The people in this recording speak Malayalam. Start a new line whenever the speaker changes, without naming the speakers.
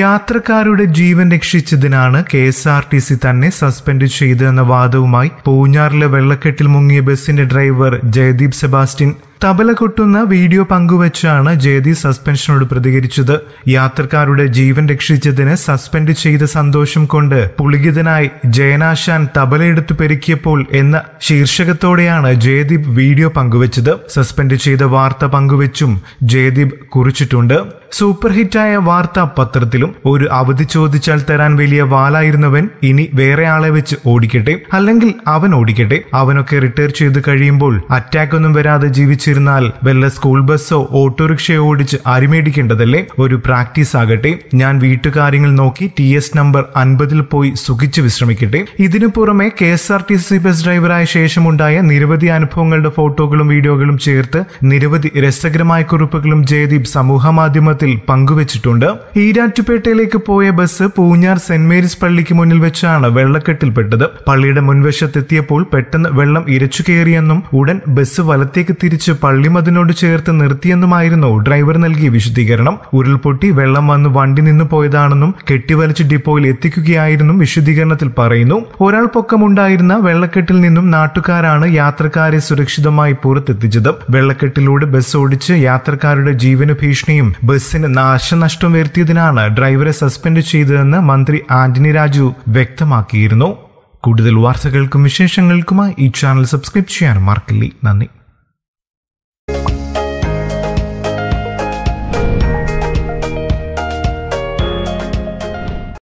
യാത്രക്കാരുടെ ജീവൻ രക്ഷിച്ചതിനാണ് K S R T C തന്നെ സസ്പെൻഡ് ചെയ്തതെന്ന വാദവുമായി പൂഞ്ഞാറിലെ വെള്ളക്കെട്ടിൽ മുങ്ങിയ ബസിന്റെ ഡ്രൈവർ ജയദീപ് സെബാസ്റ്റ്യൻ തബല കൊട്ടുന്ന വീഡിയോ പങ്കുവച്ചാണ് ജയതി സസ്പെൻഷനോട് പ്രതികരിച്ചത് യാത്രക്കാരുടെ ജീവൻ രക്ഷിച്ചതിന് സസ്പെൻഡ് ചെയ്ത സന്തോഷം കൊണ്ട് പുളികിതനായി ജയനാശാൻ തബലയെടുത്തു പെരുക്കിയപ്പോൾ എന്ന ശീർഷകത്തോടെയാണ് ജയദീപ് വീഡിയോ പങ്കുവച്ചത് സസ്പെൻഡ് ചെയ്ത വാർത്ത പങ്കുവച്ചും ജയദീപ് കുറിച്ചിട്ടുണ്ട് സൂപ്പർ ഹിറ്റായ വാർത്താ പത്രത്തിലും ഒരു അവധി ചോദിച്ചാൽ തരാൻ വലിയ വാലായിരുന്നവൻ ഇനി വേറെ ആളെ വെച്ച് ഓടിക്കട്ടെ അല്ലെങ്കിൽ അവൻ ഓടിക്കട്ടെ അവനൊക്കെ റിട്ടയർ ചെയ്ത് കഴിയുമ്പോൾ അറ്റാക്ക് ഒന്നും വരാതെ ജീവിച്ചിരുന്നാൽ വല്ല സ്കൂൾ ബസ്സോ ഓട്ടോറിക്ഷയോ ഓടിച്ച് അരിമേടിക്കേണ്ടതല്ലേ ഒരു പ്രാക്ടീസ് ആകട്ടെ ഞാൻ വീട്ടുകാര്യങ്ങൾ നോക്കി ടി എസ് നമ്പർ അൻപതിൽ പോയി സുഖിച്ച് വിശ്രമിക്കട്ടെ ഇതിനു പുറമെ K S R T C bus ഡ്രൈവറായ ശേഷമുണ്ടായ നിരവധി അനുഭവങ്ങളുടെ ഫോട്ടോകളും വീഡിയോകളും ചേർത്ത് നിരവധി രസകരമായ കുറിപ്പുകളും ജയദീപ് സമൂഹ മാധ്യമത്തിൽ പ്രചാരണത്തിൽ പങ്കുവച്ചിട്ടുണ്ട് ഈരാറ്റുപേട്ടയിലേക്ക് പോയ ബസ് പൂഞ്ഞാർ സെന്റ് മേരീസ് പള്ളിക്ക് മുന്നിൽ വെച്ചാണ് വെള്ളക്കെട്ടിൽപ്പെട്ടത് പള്ളിയുടെ മുൻവശത്തെത്തിയപ്പോൾ പെട്ടെന്ന് വെള്ളം ഇരച്ചു കയറിയെന്നും ഉടൻ ബസ് വലത്തേക്ക് തിരിച്ച് പള്ളിമതിനോട് ചേർത്ത് നിർത്തിയെന്നുമായിരുന്നു ഡ്രൈവർ നൽകിയ വിശദീകരണം ഉരുൾപൊട്ടി വെള്ളം വന്ന് വണ്ടി നിന്ന് പോയതാണെന്നും കെട്ടിവലിച്ച് ഡിപ്പോയിൽ എത്തിക്കുകയായിരുന്നു വിശദീകരണത്തിൽ പറയുന്നു ഒരാൾ പൊക്കമുണ്ടായിരുന്ന വെള്ളക്കെട്ടിൽ നിന്നും നാട്ടുകാരാണ് യാത്രക്കാരെ സുരക്ഷിതമായി പുറത്തെത്തിച്ചത് വെള്ളക്കെട്ടിലൂടെ ബസ് ഓടിച്ച് യാത്രക്കാരുടെ ജീവന ഭീഷണിയും ബസ് ബസിന് നാശനഷ്ടം വരുത്തിയതിനാണ് ഡ്രൈവറെ സസ്പെൻഡ് ചെയ്തതെന്ന് മന്ത്രി ആന്റണി രാജു വ്യക്തമാക്കിയിരുന്നു കൂടുതൽ വാർത്തകൾക്കും വിശേഷങ്ങൾക്കുമായി ഈ ചാനൽ സബ്സ്ക്രൈബ് ചെയ്യാൻ മറക്കില്ലേ നന്ദി